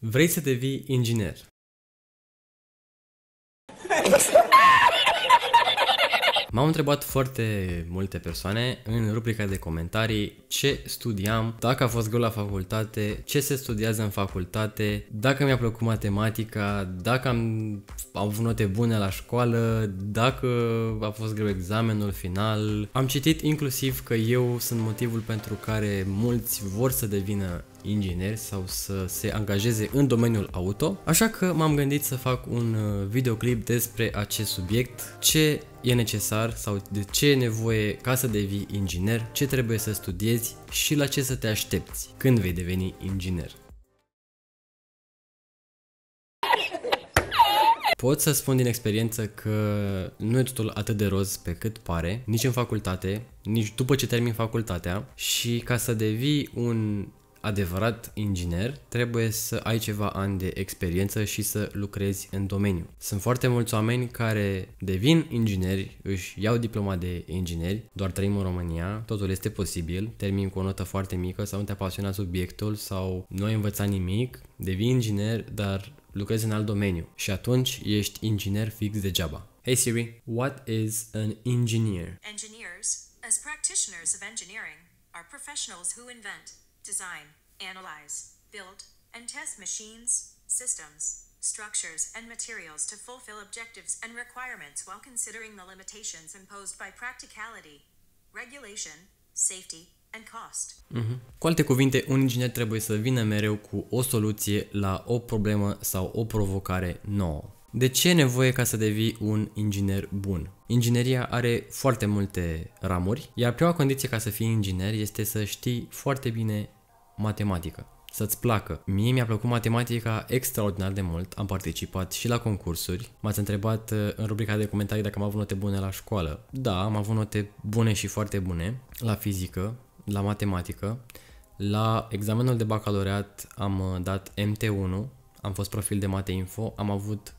Vrei să devii inginer. M-au întrebat foarte multe persoane în rubrica de comentarii ce studiam, dacă a fost greu la facultate, ce se studiază în facultate, dacă mi-a plăcut matematica, dacă am, am avut note bune la școală, dacă a fost greu examenul final. Am citit inclusiv că eu sunt motivul pentru care mulți vor să devină ingineri sau să se angajeze în domeniul auto, așa că m-am gândit să fac un uh, videoclip despre acest subiect, ce e necesar sau de ce e nevoie ca să devii inginer, ce trebuie să studiezi și la ce să te aștepți când vei deveni inginer. Pot să spun din experiență că nu e totul atât de roz pe cât pare, nici în facultate, nici după ce termin facultatea și ca să devii un adevărat inginer, trebuie să ai ceva ani de experiență și să lucrezi în domeniu. Sunt foarte mulți oameni care devin ingineri, își iau diploma de ingineri, doar trăim în România, totul este posibil, termin cu o notă foarte mică sau nu te apasiona subiectul sau nu ai învățat nimic, devii inginer, dar lucrezi în alt domeniu și atunci ești inginer fix degeaba. Hey Siri, what is an engineer? Engineers, as practitioners of engineering, are professionals who invent, design, analyze, build, and test machines, systems, structures, and materials to fulfill objectives and requirements while considering the limitations imposed by practicality, regulation, safety, and cost. Mm-hmm. Cu alte cuvinte, un inginer trebuie să vină mereu cu o soluție la o problemă sau o provocare nouă. De ce e nevoie ca să devii un inginer bun? Ingineria are foarte multe ramuri, iar prima condiție ca să fii inginer este să știi foarte bine matematică. Să-ți placă. Mie mi-a plăcut matematica extraordinar de mult, am participat și la concursuri. M-ați întrebat uh, în rubrica de comentarii dacă am avut note bune la școală. Da, am avut note bune și foarte bune la fizică, la matematică. La examenul de bacalaureat am uh, dat MT1, am fost profil de Mate Info, am avut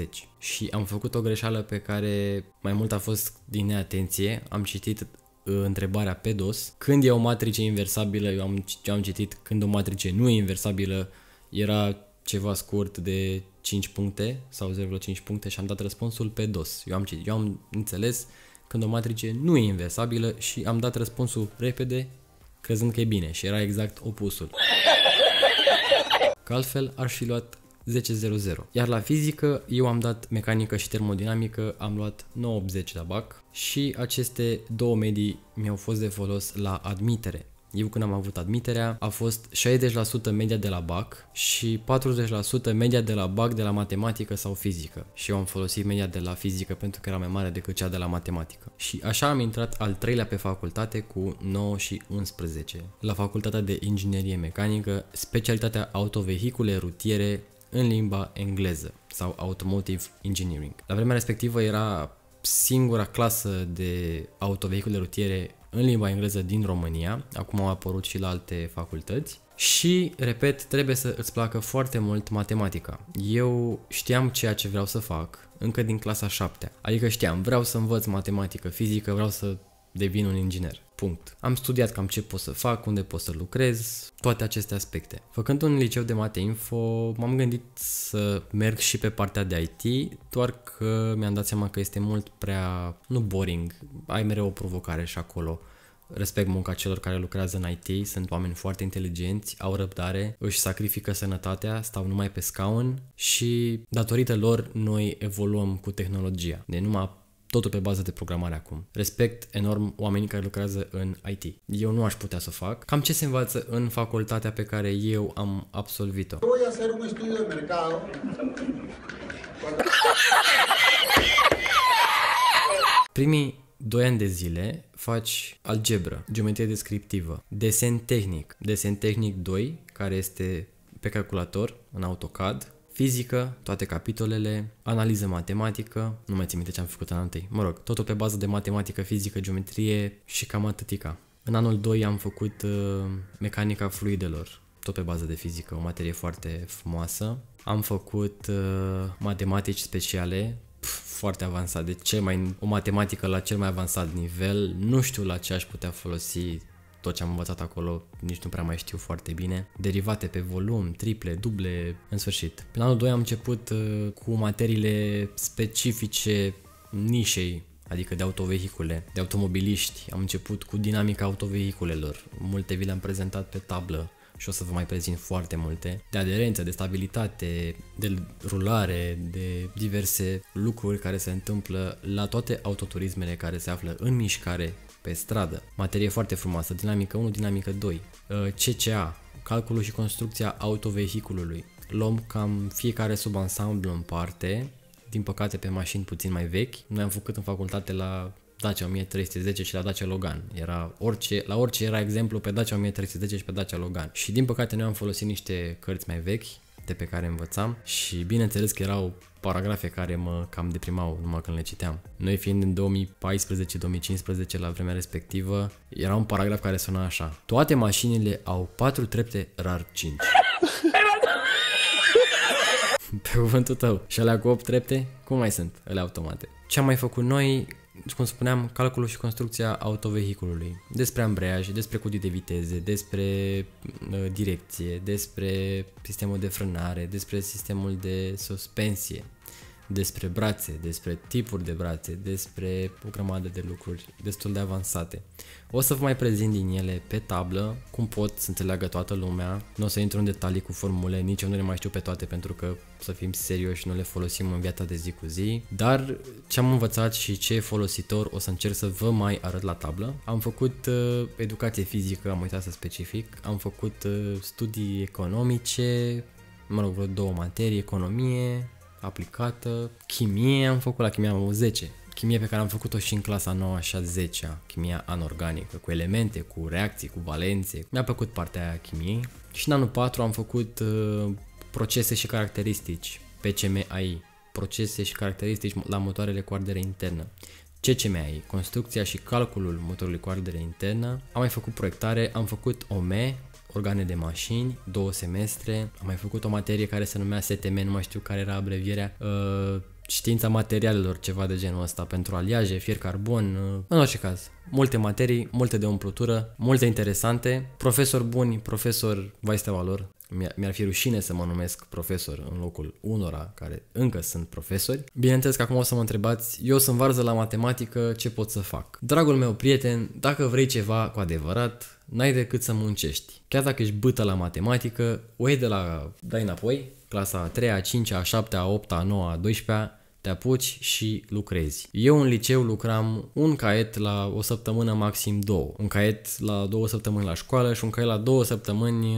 9.50 și am făcut o greșeală pe care mai mult a fost din neatenție. Am citit Uh, întrebarea pe DOS. Când e o matrice inversabilă, eu am, am citit când o matrice nu e inversabilă, era ceva scurt de 5 puncte sau 0,5 puncte și am dat răspunsul pe DOS. Eu am, citit, eu am înțeles când o matrice nu e inversabilă și am dat răspunsul repede crezând că e bine și era exact opusul. Că altfel ar fi luat 10.00. Iar la fizică eu am dat mecanică și termodinamică, am luat 9.80 la BAC și aceste două medii mi-au fost de folos la admitere. Eu când am avut admiterea a fost 60% media de la BAC și 40% media de la BAC de la matematică sau fizică. Și eu am folosit media de la fizică pentru că era mai mare decât cea de la matematică. Și așa am intrat al treilea pe facultate cu 9 și 11. La facultatea de inginerie mecanică, specialitatea autovehicule rutiere în limba engleză sau Automotive Engineering. La vremea respectivă era singura clasă de autovehicule rutiere în limba engleză din România, acum au apărut și la alte facultăți. Și, repet, trebuie să îți placă foarte mult matematica. Eu știam ceea ce vreau să fac încă din clasa 7 Adică știam, vreau să învăț matematică, fizică, vreau să devin un inginer. Punct. Am studiat cam ce pot să fac, unde pot să lucrez, toate aceste aspecte. Făcând un liceu de mate info, m-am gândit să merg și pe partea de IT, doar că mi-am dat seama că este mult prea, nu boring, ai mereu o provocare și acolo respect munca celor care lucrează în IT, sunt oameni foarte inteligenți, au răbdare, își sacrifică sănătatea, stau numai pe scaun și datorită lor noi evoluăm cu tehnologia. De numai totul pe bază de programare acum. Respect enorm oamenii care lucrează în IT. Eu nu aș putea să o fac. Cam ce se învață în facultatea pe care eu am absolvit-o? Primii doi ani de zile faci algebră, geometrie descriptivă, desen tehnic, desen tehnic 2, care este pe calculator, în AutoCAD, fizică, toate capitolele, analiză matematică, nu mai țin minte ce am făcut în anul mă rog, totul pe bază de matematică, fizică, geometrie și cam atâtica. În anul 2 am făcut uh, mecanica fluidelor, tot pe bază de fizică, o materie foarte frumoasă. Am făcut uh, matematici speciale, pf, foarte avansat, de cel mai, o matematică la cel mai avansat nivel, nu știu la ce aș putea folosi tot ce am învățat acolo nici nu prea mai știu foarte bine. Derivate pe volum, triple, duble, în sfârșit. Pe anul 2 am început uh, cu materiile specifice nișei adică de autovehicule, de automobiliști. Am început cu dinamica autovehiculelor. Multe vi le-am prezentat pe tablă și o să vă mai prezint foarte multe, de aderență, de stabilitate, de rulare, de diverse lucruri care se întâmplă la toate autoturismele care se află în mișcare pe stradă. Materie foarte frumoasă, dinamică 1, dinamică 2, uh, CCA, calculul și construcția autovehiculului. Luăm cam fiecare subansamblu în parte, din păcate pe mașini puțin mai vechi. Noi am făcut în facultate la Dacia 1310 și la Dacia Logan. Era orice, la orice era exemplu pe Dacia 1310 și pe Dacia Logan. Și din păcate noi am folosit niște cărți mai vechi, texte pe care învățam și bineînțeles că erau paragrafe care mă cam deprimau numai când le citeam. Noi fiind în 2014-2015 la vremea respectivă, era un paragraf care suna așa. Toate mașinile au 4 trepte, rar 5. Pe cuvântul tău. Și alea cu 8 trepte? Cum mai sunt? Ele automate. Ce am mai făcut noi? cum spuneam, calculul și construcția autovehiculului, despre ambreiaj, despre cutii de viteze, despre uh, direcție, despre sistemul de frânare, despre sistemul de suspensie, despre brațe, despre tipuri de brațe, despre o grămadă de lucruri destul de avansate. O să vă mai prezint din ele pe tablă, cum pot să înțeleagă toată lumea. Nu o să intru în detalii cu formule, nici eu nu le mai știu pe toate pentru că, să fim serioși, nu le folosim în viața de zi cu zi. Dar ce am învățat și ce e folositor o să încerc să vă mai arăt la tablă. Am făcut uh, educație fizică, am uitat să specific, am făcut uh, studii economice, mă rog, vreo două materii, economie, aplicată, chimie am făcut, la chimie am avut 10. Chimie pe care am făcut-o și în clasa 9 și a 10 chimia anorganică, cu elemente, cu reacții, cu valențe. Mi-a plăcut partea aia chimiei. Și în anul 4 am făcut uh, procese și caracteristici, PCMAI, procese și caracteristici la motoarele cu ardere internă. CCMI, construcția și calculul motorului cu ardere internă, am mai făcut proiectare, am făcut OME, organe de mașini, două semestre, am mai făcut o materie care se numea STM, nu mai știu care era abrevierea, uh, știința materialelor, ceva de genul ăsta, pentru aliaje, fier carbon, uh, în orice caz. Multe materii, multe de umplutură, multe interesante, profesori buni, profesori vai steaua lor, mi-ar fi rușine să mă numesc profesor în locul unora care încă sunt profesori. Bineînțeles că acum o să mă întrebați, eu sunt varză la matematică, ce pot să fac? Dragul meu prieten, dacă vrei ceva cu adevărat, n-ai decât să muncești. Chiar dacă ești bâtă la matematică, o iei de la dai înapoi, clasa a 3, a 5, a 7, a 8, a 9, a 12 te apuci și lucrezi. Eu în liceu lucram un caiet la o săptămână, maxim două. Un caiet la două săptămâni la școală și un caiet la două săptămâni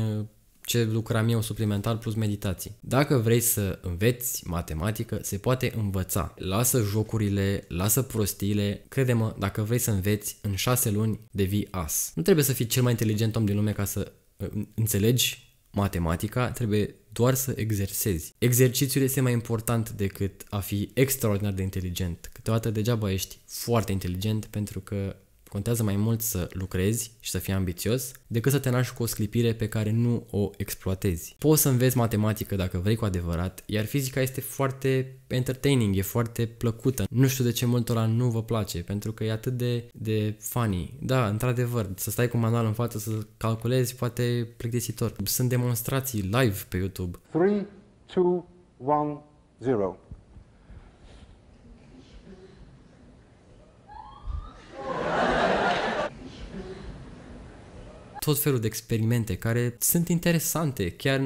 ce lucram eu suplimentar plus meditații. Dacă vrei să înveți matematică, se poate învăța. Lasă jocurile, lasă prostiile. Crede-mă, dacă vrei să înveți, în șase luni devii as. Nu trebuie să fii cel mai inteligent om din lume ca să uh, înțelegi matematica, trebuie doar să exersezi. Exercițiul este mai important decât a fi extraordinar de inteligent. Câteodată degeaba ești foarte inteligent pentru că Contează mai mult să lucrezi și să fii ambițios decât să te naști cu o sclipire pe care nu o exploatezi. Poți să înveți matematică dacă vrei cu adevărat, iar fizica este foarte entertaining, e foarte plăcută. Nu știu de ce multora nu vă place, pentru că e atât de, de funny. Da, într-adevăr, să stai cu manual în față, să calculezi, poate plictisitor. Sunt demonstrații live pe YouTube. 3, 2, 1, 0. tot felul de experimente care sunt interesante, chiar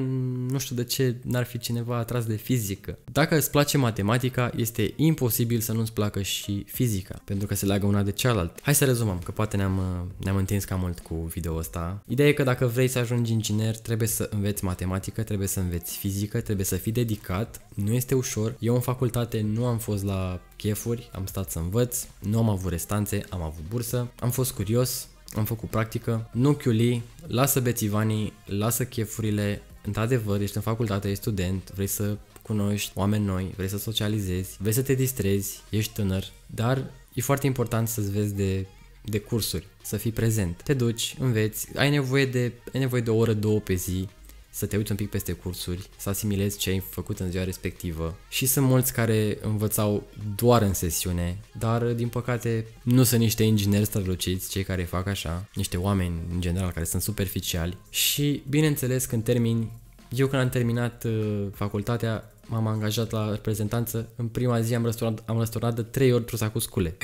nu știu de ce n-ar fi cineva atras de fizică. Dacă îți place matematica, este imposibil să nu-ți placă și fizica, pentru că se leagă una de cealaltă. Hai să rezumăm, că poate ne-am, ne-am întins cam mult cu video ăsta. Ideea e că dacă vrei să ajungi inginer, trebuie să înveți matematică, trebuie să înveți fizică, trebuie să fii dedicat, nu este ușor. Eu în facultate nu am fost la chefuri, am stat să învăț, nu am avut restanțe, am avut bursă, am fost curios, am făcut practică, nu chiuli, lasă bețivanii, lasă chefurile, într-adevăr, ești în facultate, ești student, vrei să cunoști oameni noi, vrei să socializezi, vrei să te distrezi, ești tânăr, dar e foarte important să-ți vezi de, de cursuri, să fii prezent. Te duci, înveți, ai nevoie de, ai nevoie de o oră, două pe zi să te uiți un pic peste cursuri, să asimilezi ce ai făcut în ziua respectivă și sunt mulți care învățau doar în sesiune, dar din păcate nu sunt niște ingineri străluciți cei care fac așa, niște oameni în general care sunt superficiali și bineînțeles când termin, eu când am terminat uh, facultatea m-am angajat la reprezentanță, în prima zi am răsturnat, am răsturnat de 3 ori trusa cu scule.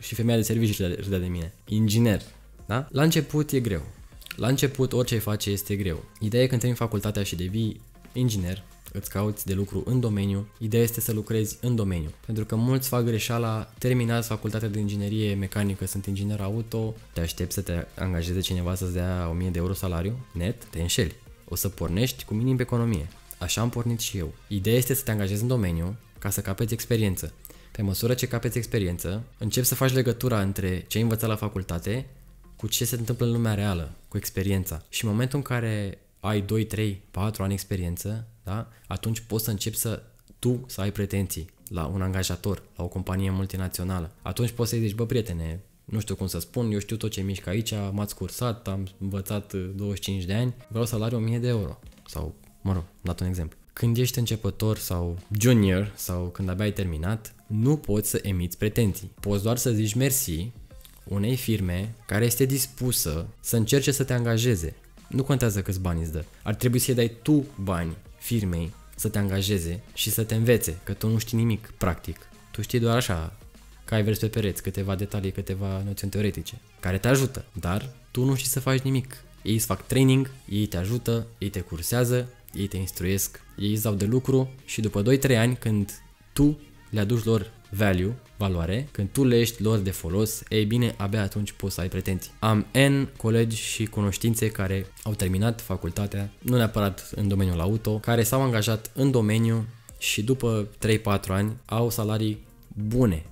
și femeia de serviciu râdea de mine. Inginer. Da? La început e greu. La început orice ai face este greu. Ideea e când termini facultatea și devii inginer, îți cauți de lucru în domeniu, ideea este să lucrezi în domeniu. Pentru că mulți fac greșeala, terminați facultatea de inginerie mecanică, sunt inginer auto, te aștepți să te angajeze cineva să-ți dea 1000 de euro salariu, net, te înșeli. O să pornești cu minim pe economie. Așa am pornit și eu. Ideea este să te angajezi în domeniu ca să capeți experiență. Pe măsură ce capeți experiență, începi să faci legătura între ce ai învățat la facultate cu ce se întâmplă în lumea reală, cu experiența. Și în momentul în care ai 2, 3, 4 ani experiență, da? atunci poți să începi să tu să ai pretenții la un angajator, la o companie multinațională. Atunci poți să-i zici, bă, prietene, nu știu cum să spun, eu știu tot ce mișc aici, m-ați cursat, am învățat 25 uh, de ani, vreau salariul 1000 de euro. Sau, mă rog, dat un exemplu. Când ești începător sau junior sau când abia ai terminat, nu poți să emiți pretenții. Poți doar să zici mersi unei firme care este dispusă să încerce să te angajeze. Nu contează câți bani îți dă. Ar trebui să-i dai tu bani firmei să te angajeze și să te învețe, că tu nu știi nimic, practic. Tu știi doar așa, că ai vers pe pereți, câteva detalii, câteva noțiuni teoretice, care te ajută, dar tu nu știi să faci nimic. Ei îți fac training, ei te ajută, ei te cursează, ei te instruiesc, ei îți dau de lucru și după 2-3 ani când tu le aduci lor value, valoare, când tu le ești lor de folos, ei bine, abia atunci poți să ai pretenții. Am N colegi și cunoștințe care au terminat facultatea, nu neapărat în domeniul auto, care s-au angajat în domeniu și după 3-4 ani au salarii bune,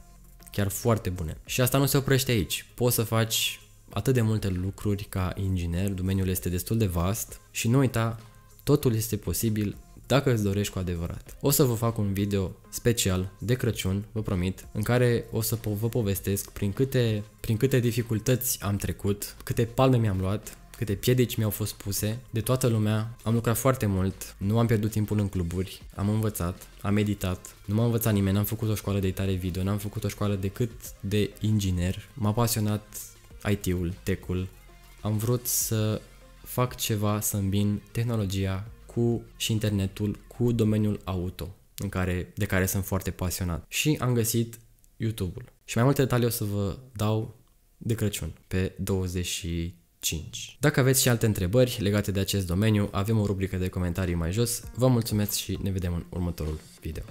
chiar foarte bune. Și asta nu se oprește aici. Poți să faci atât de multe lucruri ca inginer, domeniul este destul de vast și nu uita, totul este posibil dacă îți dorești cu adevărat. O să vă fac un video special de Crăciun, vă promit, în care o să vă povestesc prin câte, prin câte dificultăți am trecut, câte palme mi-am luat, câte piedici mi-au fost puse, de toată lumea, am lucrat foarte mult, nu am pierdut timpul în cluburi, am învățat, am meditat, nu m-a învățat nimeni, n-am făcut o școală de editare video, n-am făcut o școală decât de inginer, m-a pasionat IT-ul, tech-ul, am vrut să fac ceva să îmbin tehnologia cu și internetul, cu domeniul auto, în care, de care sunt foarte pasionat. Și am găsit YouTube-ul. Și mai multe detalii o să vă dau de Crăciun, pe 25. Dacă aveți și alte întrebări legate de acest domeniu, avem o rubrică de comentarii mai jos. Vă mulțumesc și ne vedem în următorul video.